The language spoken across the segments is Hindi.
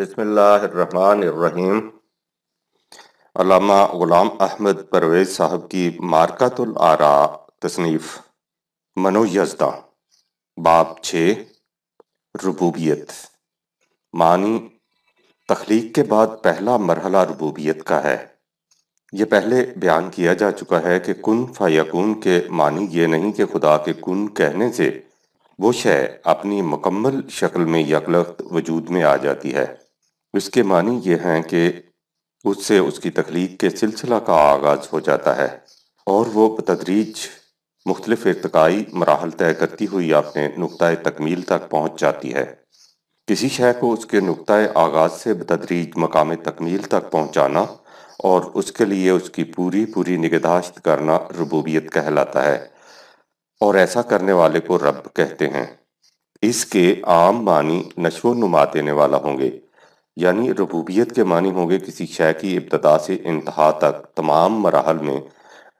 बिसमीम अलामा ग़ुलाम अहमद परवेज़ साहब की मारकतुल आरा तसनीफ़ मनो यजदा बाब छः रबूबियत मानी तख्लीक के बाद पहला मरहला रबूबियत का है ये पहले बयान किया जा चुका है कि कुन फ़ायकून के मानी ये नहीं कि खुदा के कुन कहने से वो शय अपनी मुकम्मल शक्ल में यकलख्त वजूद में आ जाती है इसके मानी ये हैं कि उससे उसकी तख्लीक के सिलसिला का आगाज़ हो जाता है और वो बतदरीज मुख्तलिफ इरतकाई मराहल तय करती हुई अपने नुकतः तकमील तक पहुँच जाती है किसी शह को उसके नुकतः आगाज़ से बतदरीज मकाम तकमील तक पहुँचाना और उसके लिए उसकी पूरी पूरी निगदाश्त करना रबूबियत कहलाता है और ऐसा करने वाले को रब कहते हैं इसके आम मानी नशो नुमा देने वाला होंगे यानी रबूबियत के मानी होंगे किसी शय की इब्तदा से इंतहा तक तमाम मराहल में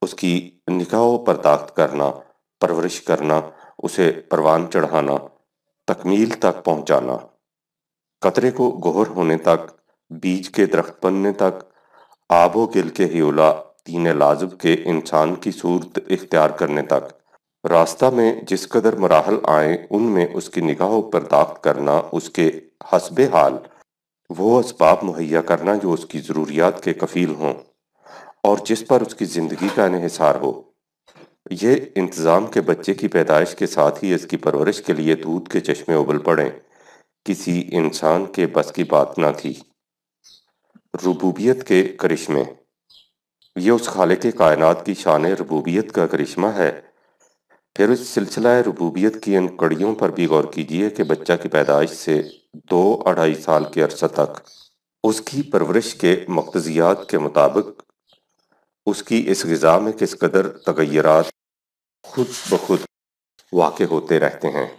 उसकी निकाह बर्दाश्त करना परवरिश करना उसे परवान चढ़ाना तकमील तक पहुंचाना कतरे को गोहर होने तक बीज के दरख्त बनने तक आबो गिल के हिला तीन लाजब के इंसान की सूरत इख्तियार करने तक रास्ता में जिस कदर मराहल आए उनमें उसकी निगाह बर्दाश्त करना उसके हसब हाल वो इसबाब मुहैया करना जो उसकी ज़रूरियात के कफ़ील हों और जिस पर उसकी ज़िंदगी का इहिसार हो यह इंतज़ाम के बच्चे की पैदाइश के साथ ही इसकी परवरिश के लिए दूध के चश्मे उबल पड़े किसी इंसान के बस की बात ना थी रबूबियत के करिश्मे ये उस खाले के कायनात की शान रबूबियत का करिश्मा है फिर इस सिलसिला रबूबियत की इन कड़ियों पर भी गौर कीजिए कि बच्चा की पैदाइश से दो अढ़ाई साल के अरसे तक उसकी परवरिश के मकतजियात के मुताबिक उसकी इस गज़ा में किस कदर तगैरत खुद ब खुद वाक़ होते रहते हैं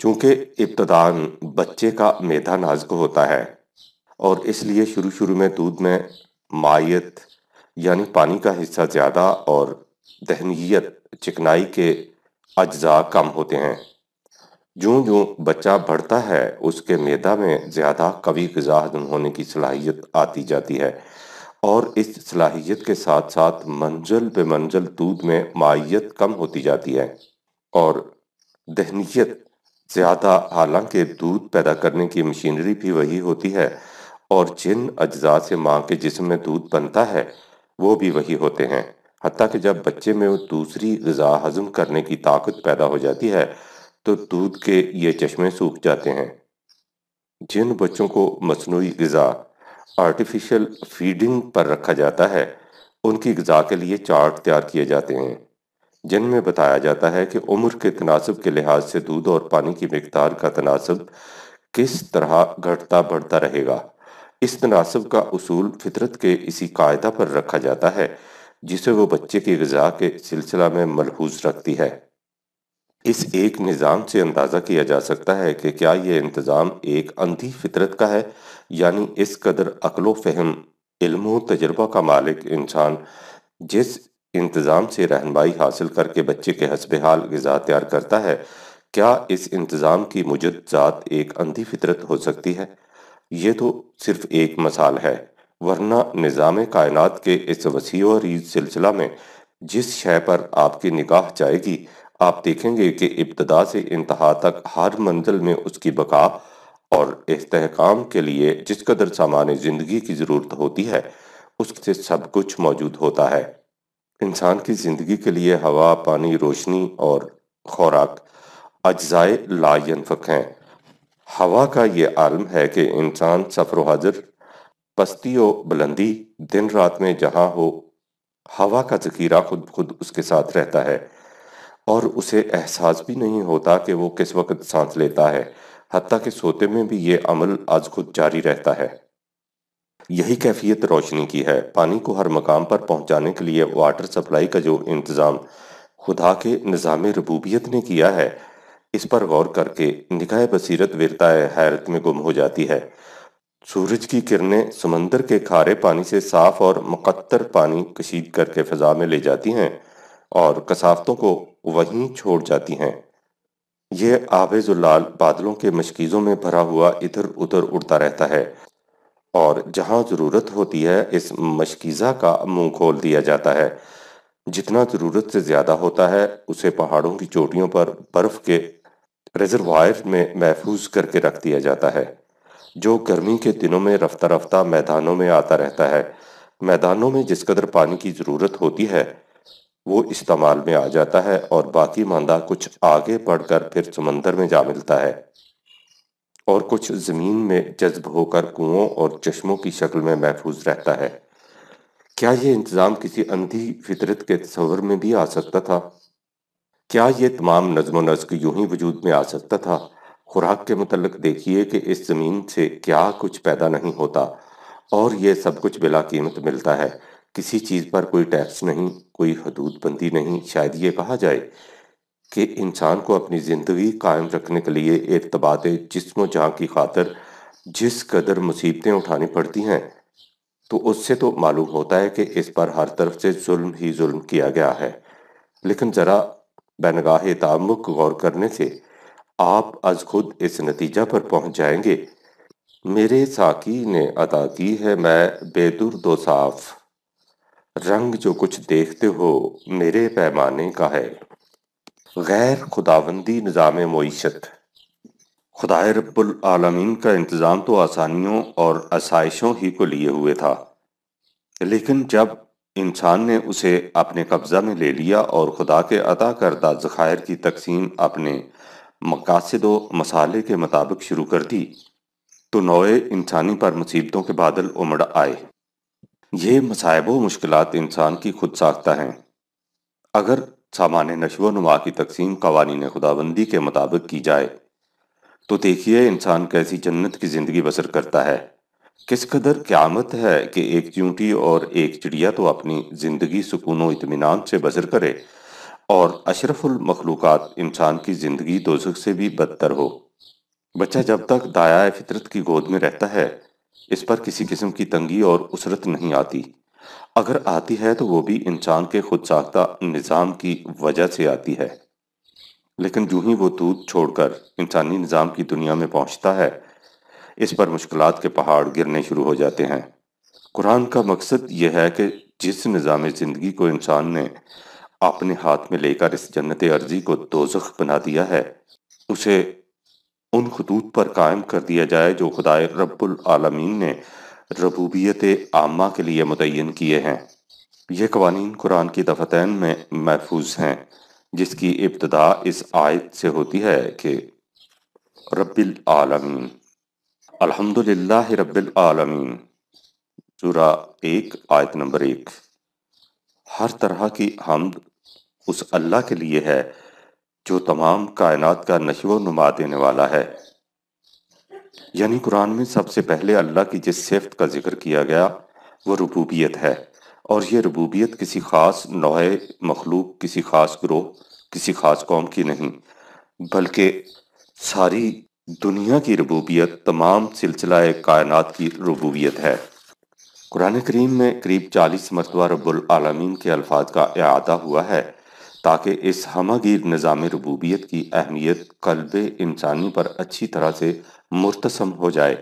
चूँकि इब्तदान बच्चे का मेधा नाजुक होता है और इसलिए शुरू शुरू में दूध में मायत यानी पानी का हिस्सा ज़्यादा और दहनीत चिकनाई के अज्जा कम होते हैं जो जो बच्चा बढ़ता है उसके मैदा में ज़्यादा कभी गज़ा हजम होने की सलाहियत आती जाती है और इस सलाहियत के साथ साथ मंजिल पे मंजिल दूध में माइत कम होती जाती है और दहनीत ज़्यादा हालांकि दूध पैदा करने की मशीनरी भी वही होती है और जिन अज्जा से माँ के जिसम में दूध बनता है वो भी वही होते हैं हती कि जब बच्चे में वो दूसरी गज़ा हजम करने की ताकत पैदा हो जाती है तो दूध के ये चश्मे सूख जाते हैं जिन बच्चों को मसनू गज़ा आर्टिफिशियल फीडिंग पर रखा जाता है उनकी गज़ा के लिए चार्ट तैयार किए जाते हैं जिनमें बताया जाता है कि उम्र के तनासब के लिहाज से दूध और पानी की मकदार का तनासब किस तरह घटता बढ़ता रहेगा इस तनासब का असूल फितरत के इसी कायदा पर रखा जाता है जिसे वो बच्चे की गज़ा के सिलसिला में मलहूज रखती है इस एक निज़ाम से अंदाज़ा किया जा सकता है कि क्या यह इंतज़ाम एक अंधी फितरत का है यानी इस कदर अकलो फहम इल्म तजर्बा का मालिक इंसान जिस इंतज़ाम से रहनमाई हासिल करके बच्चे के हसब हाल गज़ा तैयार करता है क्या इस इंतज़ाम की मुजद ज़ात एक अंधी फितरत हो सकती है ये तो सिर्फ एक मसाल है वरना निज़ाम कायनात के इस वसी सिलसिला में जिस शय पर आपकी निगाह जाएगी आप देखेंगे कि इब्तदा से इंतहा तक हर मंजिल में उसकी बका और इसकाम के लिए जिस कदर सामान ज़िंदगी की ज़रूरत होती है उससे सब कुछ मौजूद होता है इंसान की ज़िंदगी के लिए हवा पानी रोशनी और खुराक अज्जाए लाफक हैं हवा का ये आलम है कि इंसान सफ़र हाजिर पस्ती व बुलंदी दिन रात में जहाँ हो हवा का जखीरा खुद खुद उसके साथ रहता है और उसे एहसास भी नहीं होता कि वो किस वक्त सांस लेता है हती कि सोते में भी ये अमल आज खुद जारी रहता है यही कैफियत रोशनी की है पानी को हर मकाम पर पहुंचाने के लिए वाटर सप्लाई का जो इंतज़ाम खुदा के निज़ाम रबूबियत ने किया है इस पर गौर करके निकाह बसीरत विरता हैरत में गुम हो जाती है सूरज की किरणें समंदर के खारे पानी से साफ और मकत्तर पानी कशीद करके फ़जा में ले जाती हैं और कसावतों को वहीं छोड़ जाती हैं यह आवेजुलाल बादलों के मशकीज़ों में भरा हुआ इधर उधर उड़ता रहता है और जहां ज़रूरत होती है इस मशकीज़ा का मुंह खोल दिया जाता है जितना ज़रूरत से ज़्यादा होता है उसे पहाड़ों की चोटियों पर बर्फ़ के रिजर्वायर में महफूज करके रख दिया जाता है जो गर्मी के दिनों में रफ्ता रफ्ता मैदानों में आता रहता है मैदानों में जिस कदर पानी की ज़रूरत होती है वो इस्तेमाल में आ जाता है और बाकी मांदा कुछ आगे बढ़कर फिर समंदर में जा मिलता है और कुछ ज़मीन में जज्ब होकर कुओं और चश्मों की शक्ल में महफूज रहता है क्या यह इंतज़ाम किसी अंधी फितरत के तस्वर में भी आ सकता था क्या ये तमाम नज्म नस्क यूं ही वजूद में आ सकता था खुराक के मतलब देखिए कि इस ज़मीन से क्या कुछ पैदा नहीं होता और ये सब कुछ बिला कीमत मिलता है किसी चीज़ पर कोई टैक्स नहीं कोई हदूद बंदी नहीं शायद ये कहा जाए कि इंसान को अपनी ज़िंदगी कायम रखने के लिए तबादे जिसम जहाँ की खातर जिस कदर मुसीबतें उठानी पड़ती हैं तो उससे तो मालूम होता है कि इस पर हर तरफ से जुल्म ही जुल्म किया गया है लेकिन ज़रा बनगाह तामुक गौर करने से आप आज खुद इस नतीजा पर पहुंच जाएंगे मेरे साकी ने अदा की है मैं बेदुर दो साफ़ रंग जो कुछ देखते हो मेरे पैमाने का है गैर खुदाबंदी निज़ाम मीशत खुदा रब्बुल आलमीन का इंतज़ाम तो आसानियों और आसाइशों ही को लिए हुए था लेकिन जब इंसान ने उसे अपने कब्ज़ा में ले लिया और खुदा के अदा करदा ज़खायर की तकसीम अपने मकासद व मसाले के मुताबिक शुरू कर दी तो नोए इंसानी पर मुसीबतों के बादल उमड़ आए ये मसायब व मुश्किल इंसान की खुद साख्ता हैं अगर सामान्य नशो नुमा की तकसीम ने खुदाबंदी के मुताबिक की जाए तो देखिए इंसान कैसी जन्नत की ज़िंदगी बसर करता है किस कदर क्यामत है कि एक चूंटी और एक चिड़िया तो अपनी ज़िंदगी सुकून व इतमान से बसर करे और अशरफुल मखलूक इंसान की ज़िंदगी दोजख से भी बदतर हो बच्चा जब तक दाया फितरत की गोद में रहता है इस पर किसी किस्म की तंगी और उसरत नहीं आती अगर आती है तो वो भी इंसान के खुद साख्ता निज़ाम की वजह से आती है लेकिन जूँ ही वो दूध छोड़कर इंसानी निज़ाम की दुनिया में पहुँचता है इस पर मुश्किल के पहाड़ गिरने शुरू हो जाते हैं कुरान का मकसद यह है कि जिस निज़ाम ज़िंदगी को इंसान ने अपने हाथ में लेकर इस जन्नत अर्जी को दोजख बना दिया है उसे उन खतूत पर कायम कर दिया जाए जो खुदाए रब्बुल आलमीन ने रबूबियत आमा के लिए मुतन किए हैं ये कवानीन कुरान की दफतन में महफूज हैं जिसकी इब्तदा इस आयत से होती है कि रब्बिल आलमीन अल्हम्दुलिल्लाह रब्बिल आलमीन चूरा एक आयत नंबर एक हर तरह की हमद उस अल्लाह के लिए है जो तमाम कायनात का नशो नुमा देने वाला है यानी कुरान में सबसे पहले अल्लाह की जिस सिफत का जिक्र किया गया वो रबूबियत है और यह रबूबियत किसी ख़ास नोए मखलूक किसी ख़ास ग्रोह किसी ख़ास कौम की नहीं बल्कि सारी दुनिया की रबूबियत तमाम सिलसिला कायनात की रबूबियत है कुरान करीम में करीब चालीस मरतबा रबालमीन के अल्फाज का अदा हुआ है ताकि इस हमगीर निज़ाम रबूबियत की अहमियत कल्ब इंसानी पर अच्छी तरह से मुतसम हो जाए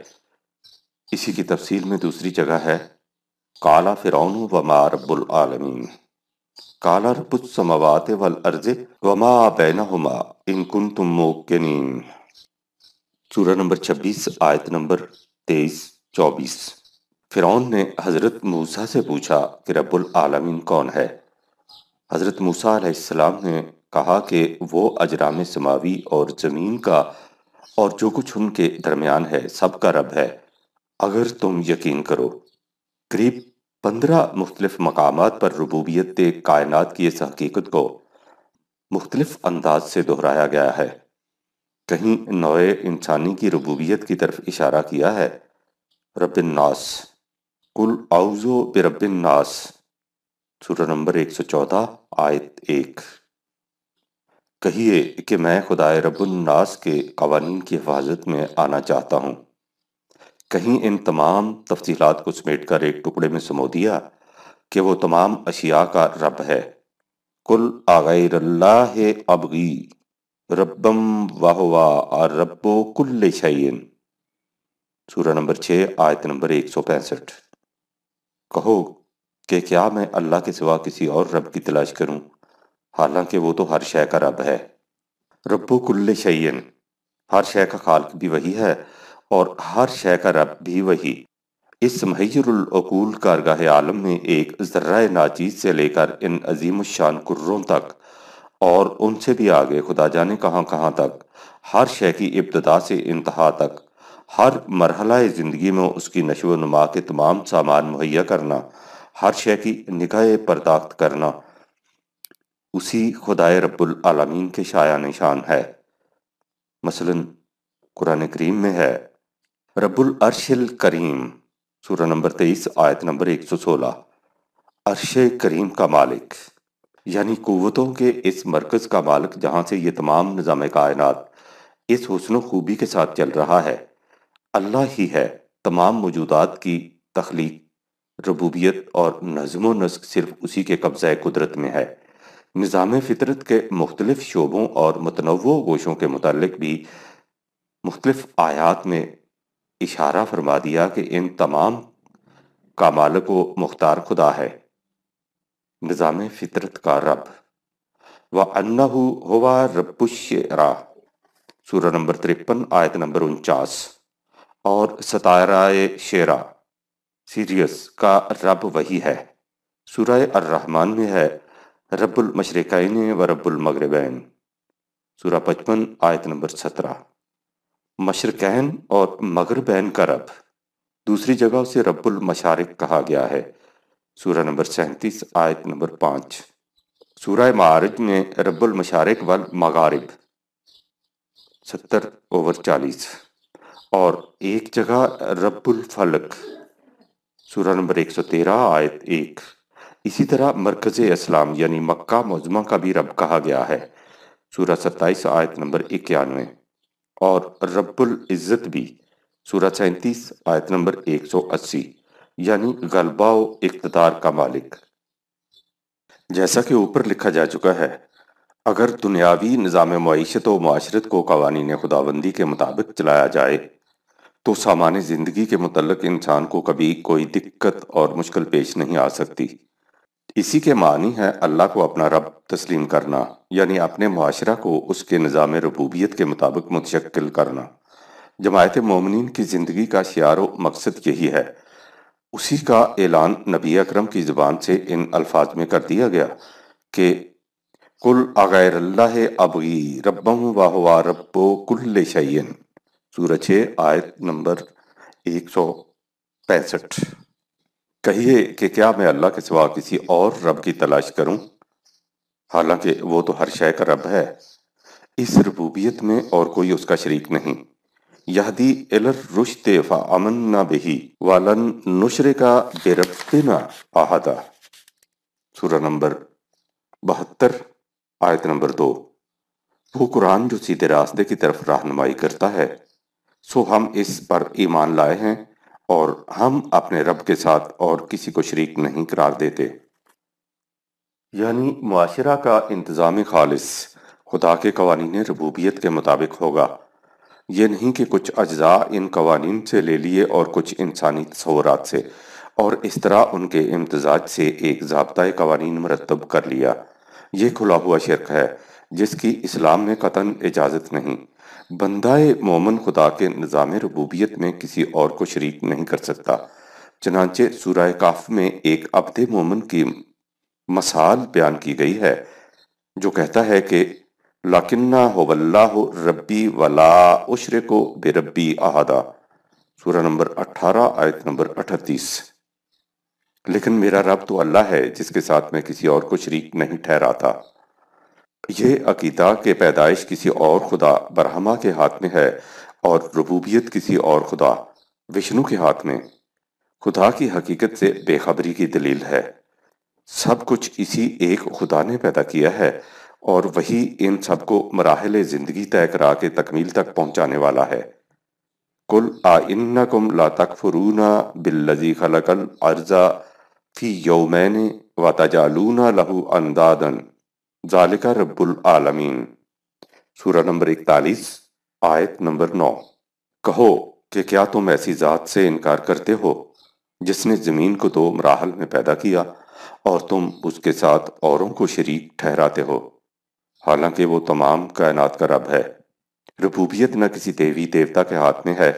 इसी की तफसील में दूसरी जगह है काला फ़िरौन व मा रबालमीन काला रबुलसमावत वल अर्ज व मा बैना हमा इनकुन तुम मोकनीन चूरा नंबर छब्बीस आयत नंबर तेईस चौबीस फ़िरौन ने हज़रत मूसा से पूछा कि रब्बुल आलमीन कौन है हज़रत मूसा ने कहा कि वो अजराम समावी और ज़मीन का और जो कुछ उनके दरमियान है सबका रब है अगर तुम यकीन करो करीब पंद्रह मुख्तलफ मकाम पर रबूबियत कायनात की इस हकीकत को मुख्तलफ अंदाज से दोहराया गया है कहीं नोए इंसानी की रबूबियत की तरफ इशारा किया है रबिन नास कुल आउज़ो रबिन नास सूर्य नंबर 114 आयत एक कहिए कि मैं खुदाए रबुलनास के कवानीन की हिफाजत में आना चाहता हूँ कहीं इन तमाम तफसीलात को समेट कर एक टुकड़े में समो दिया कि वो तमाम अशिया का रब है कुल आगैरल्लाह अबगी रबम वाह और रब्बो कुल्ल शयन नंबर छः आयत नंबर एक सौ पैंसठ कहो कि क्या मैं अल्लाह के सिवा किसी और रब की तलाश करूं हालांकि वो तो हर शय का रब है रब्बो कुल्ल शयन हर शय का खालक भी वही है और हर शय का रब भी वही इस महजरकूल कारगाह आलम में एक जर्रा नाचीज से लेकर इन अजीम शान कुर्रों तक और उनसे भी आगे खुदा जाने कहाँ कहाँ तक हर शय की इब्तदा से इंतहा तक हर मरहला ज़िंदगी में उसकी नशो नुमा के तमाम सामान मुहैया करना हर शय की निगाह परदाख्त करना उसी खुदाए रब्बुल आलमीन के शाया निशान है मसलन कुरान करीम में है रब्बुल अरशल करीम सूरा नंबर तेईस आयत नंबर एक सौ सोलह अरश करीम का मालिक यानी कुतों के इस मरकज़ का मालिक जहाँ से ये तमाम निज़ाम कायनात इस हसन खूबी के साथ चल रहा है अल्लाह ही है तमाम वजूदात की तख्लीक रबूबियत और नज़म नस्क सिर्फ उसी के कब्ज़ कुदरत में है निज़ाम फितरत के मुख्तलिफ शोबों और मतनव गोशों के मतलब भी मुख्तलिफ आयात में इशारा फरमा दिया कि इन तमाम का मालक व मुख्तार खुदा है निज़ाम फितरत का रब व अन्ना हुआ रबुशरा सूर नंबर तिरपन आयत नंबर उनचास और सतारा शेरा सीरियस का रब वही है सूरह अर्रहमान में है रब्बुल मशरक़ैन व रब्बुल मगरबैन सूरा पचपन आयत नंबर सत्रह मशरक़ैन और मगरबैन का रब दूसरी जगह उसे रब्बुल मशारिक कहा गया है सूरा नंबर सैंतीस आयत नंबर पाँच सूरा मारज में रब्बुल मशारिक वल मगारब सत्तर ओवर चालीस और एक जगह रब्बुल फलक सूरा नंबर 113 आयत एक इसी तरह मरकज इस्लाम यानी मक्का मजमा का भी रब कहा गया है सूरा 27 आयत नंबर इक्यानवे और रब्बुल इज़्ज़त भी सूरा सैंतीस आयत नंबर 180 यानी गलबाओ इकतदार का मालिक जैसा कि ऊपर लिखा जा चुका है अगर दुनियावी निज़ाम मीशत व माशरत को कवानीन खुदाबंदी के मुताबिक चलाया जाए तो सामान्य जिंदगी के मुतलक इंसान को कभी कोई दिक्कत और मुश्किल पेश नहीं आ सकती इसी के मानी है अल्लाह को अपना रब तस्लीम करना यानी अपने माशरा को उसके निज़ाम रबूबियत के मुताबिक मुतशक्ल करना जमायत ममिन की ज़िंदगी का शियार मकसद यही है उसी का ऐलान नबी अक्रम की जबान से इन अल्फाज में कर दिया गया कि कुल अगैर अल्लाह रब वाह रबो कुल्ले शयन सूरज आयत नंबर एक सौ पैंसठ कहिए कि क्या मैं अल्लाह के सिवा किसी और रब की तलाश करूं? हालांकि वो तो हर शय का रब है इस रबूबियत में और कोई उसका शरीक नहीं यहदी एलर रुशते अमन ना बेही वालन नुशरे का बेरबिना आहदा सूरा नंबर बहत्तर आयत नंबर दो वो कुरान जो सीधे रास्ते की तरफ रहनुमाई करता है सो हम इस पर ईमान लाए हैं और हम अपने रब के साथ और किसी को शरीक नहीं करार देते यानी माशरा का इंतज़ाम खालिस खुदा के कवानीन रबूबियत के मुताबिक होगा ये नहीं कि कुछ अज्जा इन कवानीन से ले लिए और कुछ इंसानी तस्वरत से और इस तरह उनके इम्तजाज से एक जबता कवानीन मरतब कर लिया ये खुला हुआ शिरक है जिसकी इस्लाम में कतन इजाज़त नहीं बंदाए मोमन खुदा के निज़ाम रबूबियत में किसी और को शरीक नहीं कर सकता चनाचे सूरह काफ में एक अब्द मोमन की मसाल बयान की गई है जो कहता है कि लाकिन्ना होवल्ला हो रबी वला उशर को बेरबी अहादा सूरह नंबर 18 आयत नंबर अठतीस लेकिन मेरा रब तो अल्लाह है जिसके साथ मैं किसी और को शरीक नहीं ठहराता ये अकीदा के पैदाइश किसी और खुदा बरहमा के हाथ में है और रबूबियत किसी और खुदा विष्णु के हाथ में खुदा की हकीकत से बेखबरी की दलील है सब कुछ इसी एक खुदा ने पैदा किया है और वही इन सबको मराहल जिंदगी तय करा के तकमील तक पहुंचाने वाला है कुल आइन्ना कुम ला तकफरूना बिल्लजी खलकल अर्जा फी यौमैन व तजालूना लहू अंदादन जालिका रब्बुल आलमीन सूरा नंबर इकतालीस आयत नंबर नौ कहो कि क्या तुम ऐसी जात से इनकार करते हो जिसने जमीन को दो मराहल में पैदा किया और तुम उसके साथ औरों को शरीक ठहराते हो हालांकि वो तमाम कायनात का रब है रबूबियत न किसी देवी देवता के हाथ में है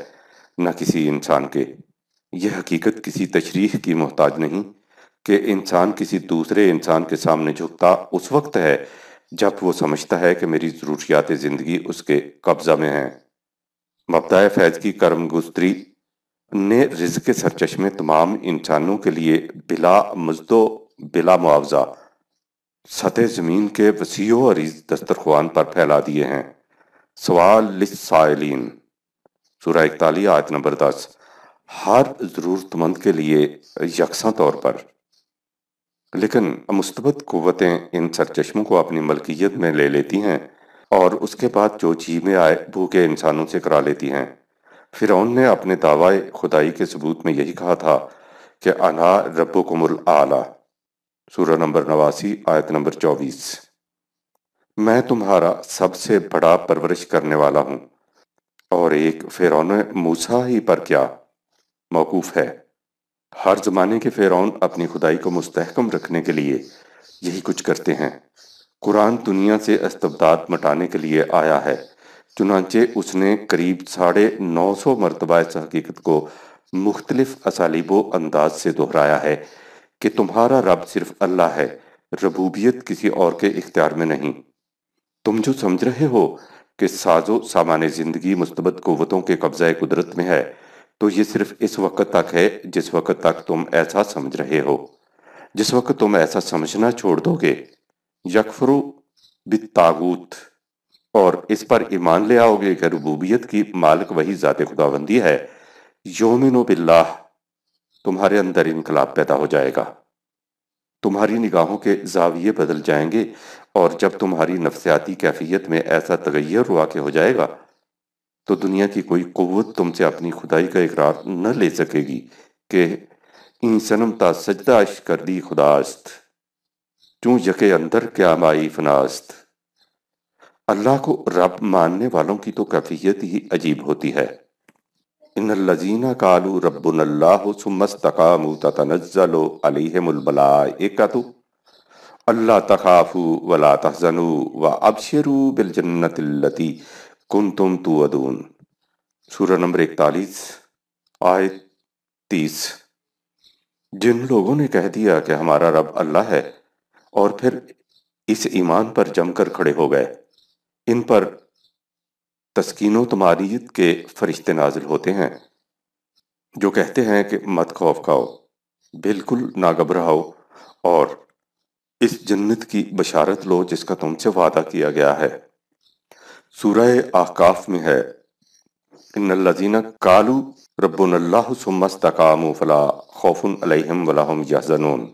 न किसी इंसान के यह हकीकत किसी तशरीह की मोहताज नहीं कि इंसान किसी दूसरे इंसान के सामने झुकता उस वक्त है जब वो समझता है कि मेरी ज़रूरियात ज़िंदगी उसके कब्ज़ा में है मबदाय फैज़ की कर्म गुस्तरी ने रिज के सरचश्मे तमाम इंसानों के लिए बिला मजदो बिला मुआवजा सतह ज़मीन के वसी अरीज दस्तरखान पर फैला दिए हैं सवाल लिसाइलिन इकताली आयत नंबर दस हर ज़रूरतमंद के लिए यकसा तौर पर लेकिन मुस्बत क़वतें इन सरचश्मों को अपनी मलकियत में ले लेती हैं और उसके बाद जो जी में आए भूखे इंसानों से करा लेती हैं फिर ने अपने दावा खुदाई के सबूत में यही कहा था कि अना रब आला सूर नंबर नवासी आयत नंबर चौबीस मैं तुम्हारा सबसे बड़ा परवरिश करने वाला हूँ और एक फिर मूसा ही पर क्या मौकूफ़ है हर जमाने के फ़िरौन अपनी खुदाई को मुस्तकम रखने के लिए यही कुछ करते हैं कुरान दुनिया से अस्तबदात मटाने के लिए आया है चुनाचे उसने करीब साढ़े नौ सौ मरतबा इस हकीकत को मुख्तलिफ असालिबो अंदाज से दोहराया है कि तुम्हारा रब सिर्फ अल्लाह है रबूबियत किसी और के इख्तियार में नहीं तुम जो समझ रहे हो कि साजो सामान्य ज़िंदगी मुस्तबत कुतों के कब्ज़ा कुदरत में है तो ये सिर्फ इस वक्त तक है जिस वक्त तक तुम ऐसा समझ रहे हो जिस वक्त तुम ऐसा समझना छोड़ दोगे यकफरू बितागूत और इस पर ईमान ले आओगे कि रबूबियत की मालिक वही ज़ात खुदाबंदी है योमिन बिल्लाह तुम्हारे अंदर इनकलाब पैदा हो जाएगा तुम्हारी निगाहों के जाविये बदल जाएंगे और जब तुम्हारी नफ्सियाती कैफियत में ऐसा तगैर हुआ के हो जाएगा तो दुनिया की कोई क़वत तुमसे अपनी खुदाई का इकरार न ले सकेगी कि इन सनम ता सजदाश कर दी खुदास्त चूँ यके अंदर क्या माई फनास्त अल्लाह को रब मानने वालों की तो कैफियत ही अजीब होती है इन लजीना कालू रबुल्लाकाम तनजलो अलहमलबलाकतु अल्लाह तखाफू वला तहजनू व अबशरू बिलजन्नतल्लती कुन तुम तू अदून सूर्य नंबर इकतालीस आय तीस जिन लोगों ने कह दिया कि हमारा रब अल्लाह है और फिर इस ईमान पर जमकर खड़े हो गए इन पर तस्किन तमारीत के फरिश्ते नाजिल होते हैं जो कहते हैं कि मत खौफ खाओ बिल्कुल ना घबराओ और इस जन्नत की बशारत लो जिसका तुमसे वादा किया गया है सूरह आकाफ में है इन्नल्लजीना कालू रब्बुनल्लाहु सुम्मस्तकामु फला खौफुन अलैहिम वलाहुम यहजनून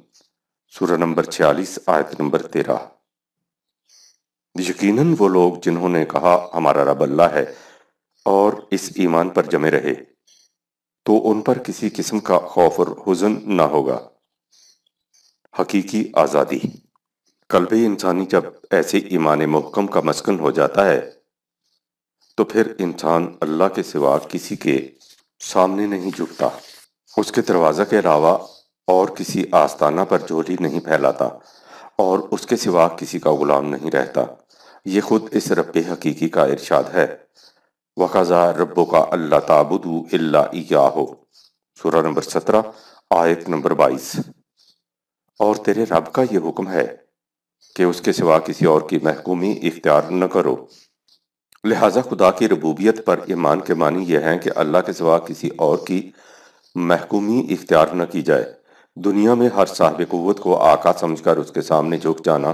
सूरह नंबर छियालीस आयत नंबर तेरह यकीनन वो लोग जिन्होंने कहा हमारा रब अल्लाह है और इस ईमान पर जमे रहे तो उन पर किसी किस्म का खौफ और हुजन ना होगा हकीकी आज़ादी कल्ब इंसानी जब ऐसे ईमान महकम का मस्कन हो जाता है तो फिर इंसान अल्लाह के सिवा किसी के सामने नहीं झुकता उसके दरवाज़ा के अलावा और किसी आस्ताना पर झोली नहीं फैलाता और उसके सिवा किसी का गुलाम नहीं रहता ये खुद इस रब हकीकी का इरशाद है वकाजा रबो का अल्लाह ताबुदू अल्ला हो सूरा नंबर सत्रह आयत नंबर बाईस और तेरे रब का ये हुक्म है कि उसके सिवा किसी और की महकूमी इख्तियार न करो लिहाजा खुदा की रबूबियत पर ईमान के मानी यह है कि अल्लाह के सिवा किसी और की महकूमी इख्तियार न की जाए दुनिया में हर साहब क़वत को आका समझकर उसके सामने झुक जाना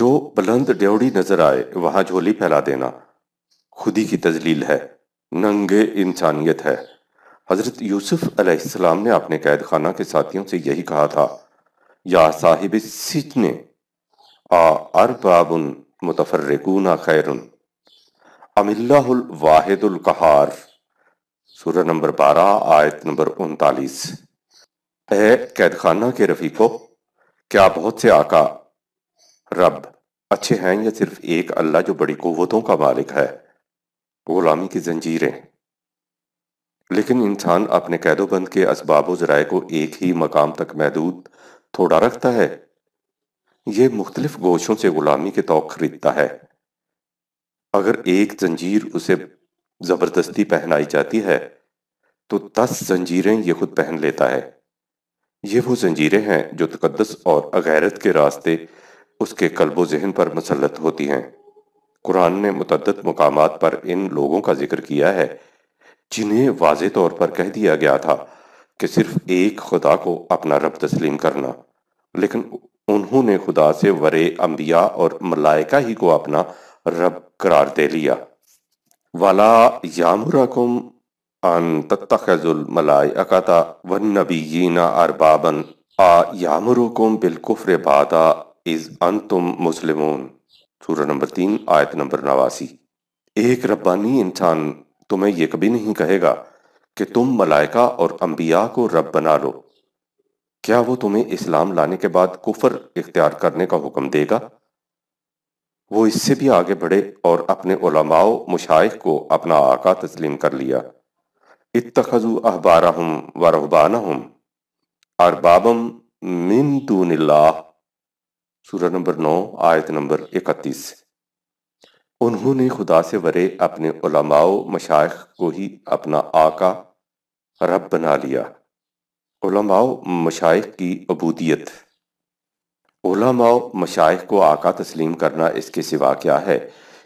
जो बुलंद ड्योड़ी नजर आए वहां झोली फैला देना खुदी की तजलील है नंगे इंसानियत है हजरत यूसुफ अलैहिस्सलाम ने अपने कैद खाना के साथियों से यही कहा था या साहिब सिजने आ अरबाबन मुतफरकूना खैरुन कहार सूर्य नंबर बारह आयत नंबर उनतालीस है कैदखाना के रफीको क्या बहुत से आका रब अच्छे हैं या सिर्फ एक अल्लाह जो बड़ी कुतों का मालिक है गुलामी की जंजीरें लेकिन इंसान अपने कैदोबंद के इसबाब जराए को एक ही मकाम तक महदूद थोड़ा रखता है ये मुख्तलिफ गोशों से गुलामी के तो खरीदता है अगर एक जंजीर उसे जबरदस्ती पहनाई जाती है तो दस जंजीरें ये खुद पहन लेता है ये वो जंजीरें हैं जो तकदस और अगैरत के रास्ते उसके कल्बो जहन पर मुसलत होती हैं कुरान ने मुतद मकाम पर इन लोगों का जिक्र किया है जिन्हें वाज तौर पर कह दिया गया था कि सिर्फ एक खुदा को अपना रब तस्लीम करना लेकिन उन्होंने खुदा से वरे अम्बिया और मलायका ही को अपना रब करार दे लिया वाला यामुरकुम अन तत्तखजुल मलाइकाता वन नबीना अरबाबन आ यामुरकुम कुफ्र बादा इज अंतुम मुस्लिमून सूरह नंबर तीन आयत नंबर नवासी एक रब्बानी इंसान तुम्हें यह कभी नहीं कहेगा कि तुम मलाइका और अंबिया को रब बना लो क्या वो तुम्हें इस्लाम लाने के बाद कुफर इख्तियार करने का हुक्म देगा वो इससे भी आगे बढ़े और अपने ओलमाओ मुशाइ को अपना आका तस्लीम कर लिया इतखजु अहबार हम व रहबान हम अरबाबम मिन नीला सूर नंबर नौ आयत नंबर इकतीस उन्होंने खुदा से वरे अपने ओलमाओ मशाइ को ही अपना आका रब बना लिया ओलमाओ मशाइ की अबूदियत उलमाओ मशाइ को आका तस्लीम करना इसके सिवा क्या है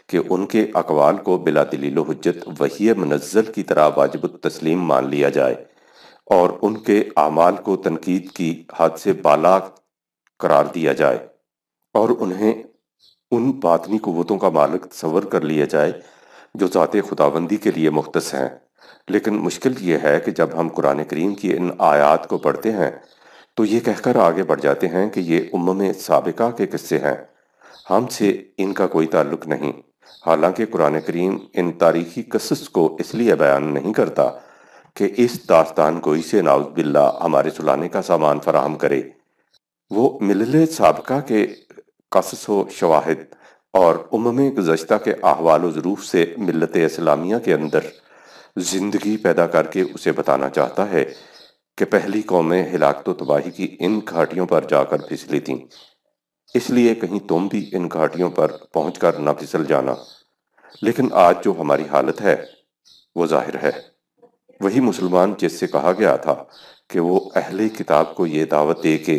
कि उनके अकवाल को बिला दलील हजत वही मनजल की तरह वाजब तस्लीम मान लिया जाए और उनके अमाल को तनकीद की हद से बाला करार दिया जाए और उन्हें उन बातनी क़वतों का मालिक तस्वर कर लिया जाए जो ज़ात खुदाबंदी के लिए मुख्त हैं लेकिन मुश्किल ये है कि जब हम कुरान करीम की इन आयात को पढ़ते हैं तो ये कहकर आगे बढ़ जाते हैं कि ये उम्म सबका के किस्से हैं हमसे इनका कोई ताल्लुक नहीं हालांकि कुरान करीम इन तारीखी कसस को इसलिए बयान नहीं करता कि इस दास्तान इसे से बिल्ला हमारे सुलाने का सामान फराहम करे वो मिलले सबका के कसस व शवाहद और उम्म गुजशत के अहवाल जरूफ से मिलत इस्लामिया के अंदर ज़िंदगी पैदा करके उसे बताना चाहता है कि पहली कौमें हिलाकत तो तबाही की इन घाटियों पर जाकर फिसली थीं इसलिए कहीं तुम भी इन घाटियों पर पहुँच कर न फिसल जाना लेकिन आज जो हमारी हालत है वो जाहिर है वही मुसलमान जिससे कहा गया था कि वो अहले किताब को ये दावत दे के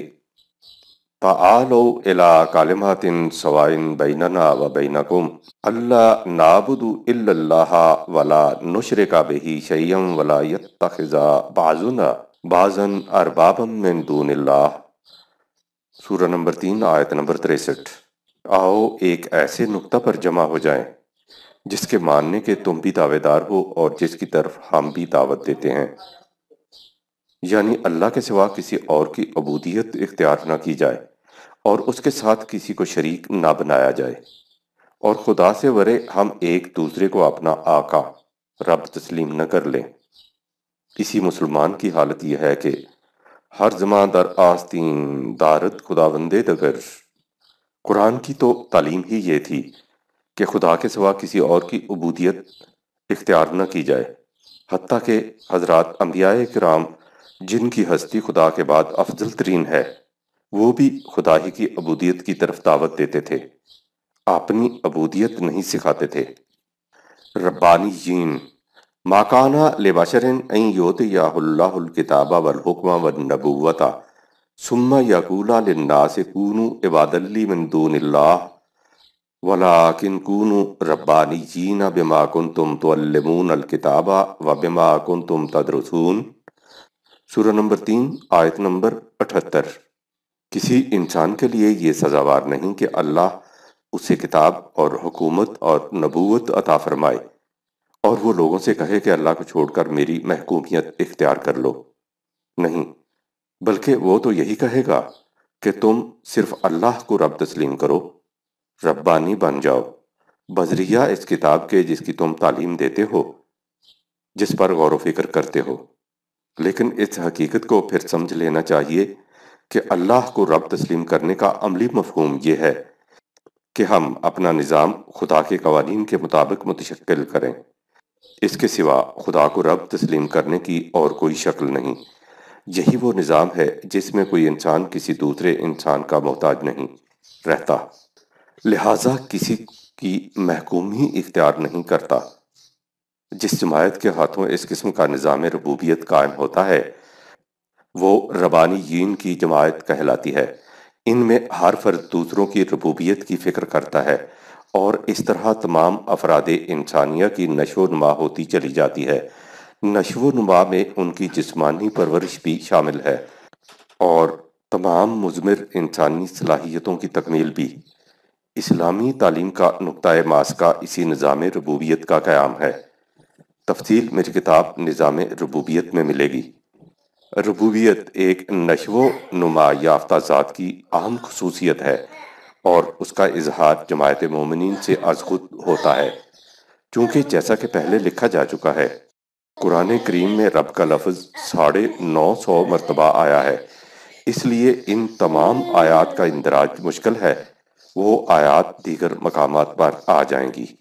तालो इला कालिमातिन सवाइन बैनना व बैनकुम अल्लाह नाबुदु इल्लल्लाह वला नुशरिका बिही शैयम वला यत्तखिजा बाजुना बाजन अरबाबम मिन दूनिल्लाह सूरा नंबर तीन आयत नंबर तिरसठ आओ एक ऐसे नुक्ता पर जमा हो जाएं जिसके मानने के तुम भी दावेदार हो और जिसकी तरफ हम भी दावत देते हैं यानी अल्लाह के सिवा किसी और की अबूदियत इख्तियार ना की जाए और उसके साथ किसी को शरीक ना बनाया जाए और खुदा से वरे हम एक दूसरे को अपना आका रब तस्लीम न कर लें किसी मुसलमान की हालत यह है कि हर जमा दर आस्तीन दारत खुदावंदे दगर कुरान की तो तालीम ही ये थी कि खुदा के सिवा किसी और की अबूदियत इख्तियार न की जाए हती के हजरत अम्बिया कराम जिनकी हस्ती खुदा के बाद अफजल तरीन है वो भी खुदा ही की अबूदियत की तरफ दावत देते थे अपनी अबूदियत नहीं सिखाते थे रब्बानी माकाना लिबशरन याहुल्लाहुल किताबा वल हुक्मा वल नबुवता सुम्मा यकूला लिन्नास कूनु इबादल्ली मिन दूनिल्लाह वलाकिन कूनु रब्बानी जीना बिमा कुंतुम तुअल्लिमून अल किताबा व बिमा कुंतुम तदरुसून सूरह नंबर तीन आयत नंबर अठहत्तर किसी इंसान के लिए ये सजावार नहीं कि अल्लाह उसे किताब और हुकूमत और नबूवत अता फरमाए और वो लोगों से कहे कि अल्लाह को छोड़कर मेरी महकूमियत इख्तियार कर लो नहीं बल्कि वो तो यही कहेगा कि तुम सिर्फ अल्लाह को रब तस्लीम करो रब्बानी बन जाओ बजरिया इस किताब के जिसकी तुम तालीम देते हो जिस पर गौर वफिक्र करते हो लेकिन इस हकीकत को फिर समझ लेना चाहिए कि अल्लाह को रब तस्लीम करने का अमली मफहूम यह है कि हम अपना निज़ाम खुदा के कवानीन के मुताबिक मुतशक्ल करें इसके सिवा खुदा को रब तस्लीम करने की और कोई शक्ल नहीं यही वो निज़ाम है जिसमें कोई इंसान किसी दूसरे इंसान का मोहताज नहीं रहता लिहाजा किसी की महकूम ही इख्तियार नहीं करता जिस जमायत के हाथों इस किस्म का निज़ाम रबूबियत कायम होता है वो यीन की जमायत कहलाती है इनमें हर फर्द दूसरों की रबूबियत की फिक्र करता है और इस तरह तमाम अफराद इंसानिया की नशो नुमा होती चली जाती है नशो नुमा में उनकी जिसमानी परवरिश भी शामिल है और तमाम मजमर इंसानी सलाहियतों की तकमील भी इस्लामी तालीम का नुक़ मास का इसी निज़ाम रबूबियत का क़्याम है तफसील मेरी किताब निज़ाम रबूबियत में मिलेगी रबूबियत एक नशो नुमा याफ्ता ज़ात की अहम खसूसियत है और उसका इजहार जमायत मोमिन से अजगुद होता है चूंकि जैसा कि पहले लिखा जा चुका है कुरान करीम में रब का लफ्ज साढ़े नौ सौ मरतबा आया है इसलिए इन तमाम आयात का इंदराज मुश्किल है वो आयात दीगर मकाम पर आ जाएंगी